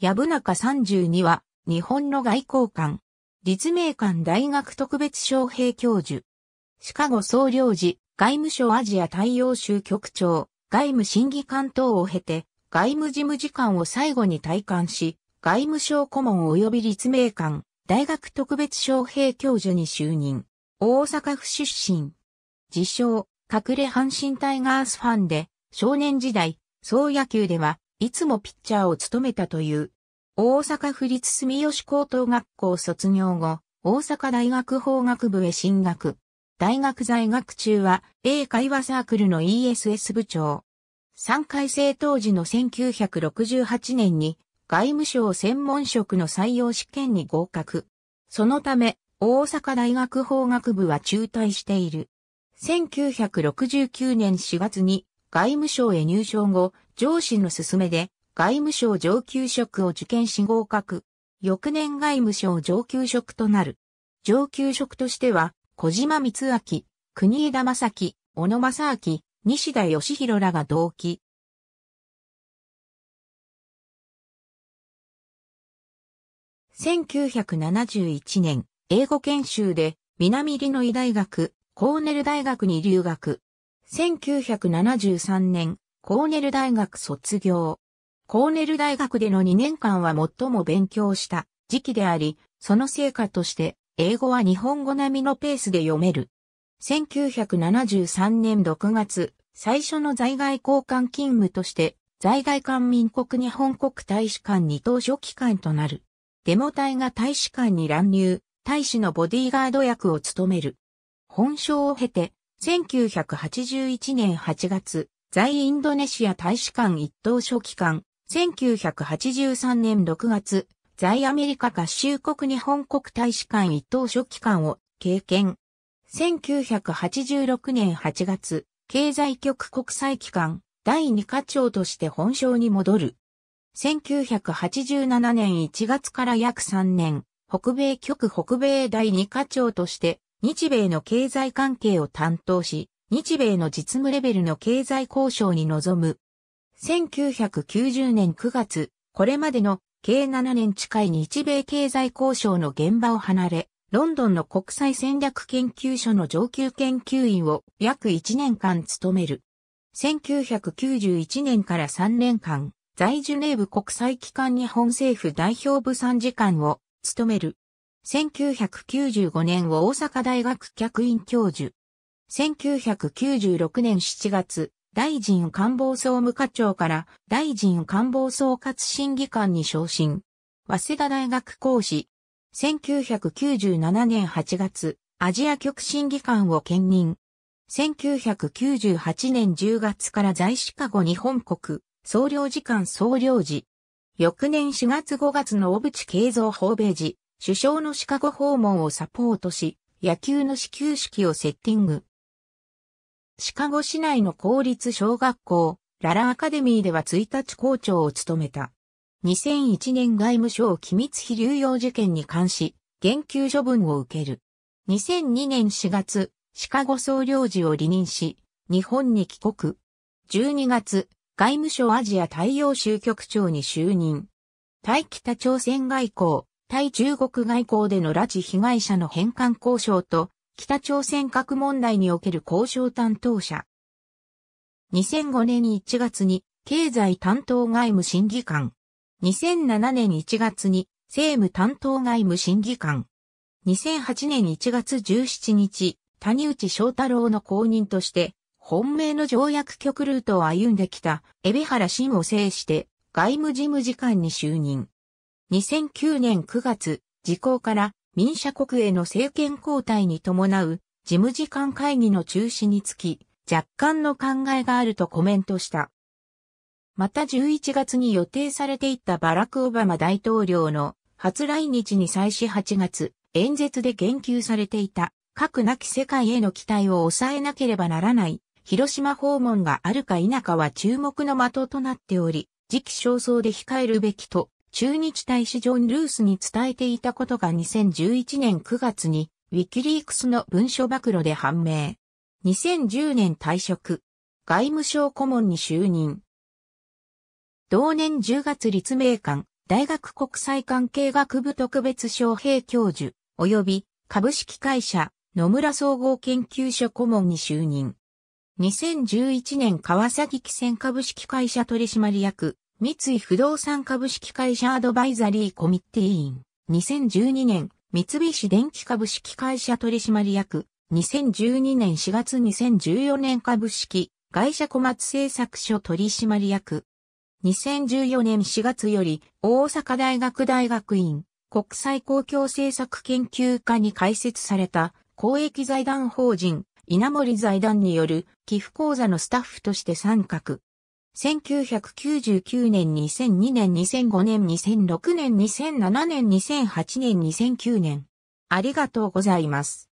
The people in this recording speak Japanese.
藪中32は、日本の外交官。立命館大学特別招聘教授。シカゴ総領事、外務省アジア大洋州局長、外務審議官等を経て、外務事務次官を最後に退官し、外務省顧問及び立命館、大学特別招聘教授に就任。大阪府出身。自称、隠れ阪神タイガースファンで、少年時代、総野球では、いつもピッチャーを務めたという。大阪府立住吉高等学校卒業後、大阪大学法学部へ進学。大学在学中は、英会話サークルの ESS 部長。3回生当時の1968年に、外務省専門職の採用試験に合格。そのため、大阪大学法学部は中退している。1969年4月に外務省へ入省後、上司の勧めで外務省上級職を受験し合格。翌年外務省上級職となる。上級職としては、小島光明、国枝正樹、小野正明、西田義弘らが同期。1971年、英語研修で南リノイ大学、コーネル大学に留学。1973年、コーネル大学卒業。コーネル大学での2年間は最も勉強した時期であり、その成果として英語は日本語並みのペースで読める。1973年6月、最初の在外交換勤務として、在外官民国日本国大使館に当初機関となる。デモ隊が大使館に乱入、大使のボディーガード役を務める。本省を経て、1981年8月、在インドネシア大使館一等書記官、1983年6月、在アメリカ合衆国日本国大使館一等書記官を経験。1986年8月、経済局国際機関第2課長として本省に戻る。1987年1月から約3年、北米局北米第2課長として日米の経済関係を担当し、日米の実務レベルの経済交渉に臨む。1990年9月、これまでの計7年近い日米経済交渉の現場を離れ、ロンドンの国際戦略研究所の上級研究員を約1年間務める。1991年から3年間、在ジュネーブ国際機関日本政府代表部参事官を務める。1995年を大阪大学客員教授。1996年7月、大臣官房総務課長から大臣官房総括審議官に昇進。早稲田大学講師。1997年8月、アジア局審議官を兼任。1998年10月から在シカゴ日本国、総領事館総領事。翌年4月5月の小渕恵三訪米時、首相のシカゴ訪問をサポートし、野球の始球式をセッティング。シカゴ市内の公立小学校、ララアカデミーでは1日校長を務めた。2001年外務省機密費流用事件に関し、言及処分を受ける。2002年4月、シカゴ総領事を離任し、日本に帰国。12月、外務省アジア太陽州局長に就任。対北朝鮮外交、対中国外交での拉致被害者の返還交渉と北朝鮮核問題における交渉担当者。2005年1月に経済担当外務審議官。2007年1月に政務担当外務審議官。2008年1月17日、谷内翔太郎の後任として、本命の条約局ルートを歩んできた、エベ原慎を制して、外務事務次官に就任。2009年9月、時効から民社国への政権交代に伴う事務次官会議の中止につき、若干の考えがあるとコメントした。また11月に予定されていたバラク・オバマ大統領の初来日に際し8月、演説で言及されていた核なき世界への期待を抑えなければならない広島訪問があるか否かは注目の的となっており、時期尚早で控えるべきと駐日大使ジョン・ルースに伝えていたことが2011年9月に、ウィキリークスの文書暴露で判明。2010年退職。外務省顧問に就任。同年10月立命館、大学国際関係学部特別招聘教授、及び株式会社、野村総合研究所顧問に就任。2011年川崎汽船株式会社取締役、三井不動産株式会社アドバイザリーコミッティ委員、2012年、三菱電機株式会社取締役、2012年4月2014年株式、会社小松製作所取締役。2014年4月より、大阪大学大学院、国際公共政策研究科に開設された、公益財団法人、稲森財団による寄付講座のスタッフとして参画。1999年、2002年、2005年、2006年、2007年、2008年、2009年。ありがとうございます。